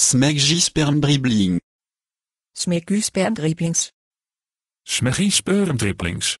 Smeggy sperm dribbling. Smeggy sperm dribblings. Smeggy sperm dribblings.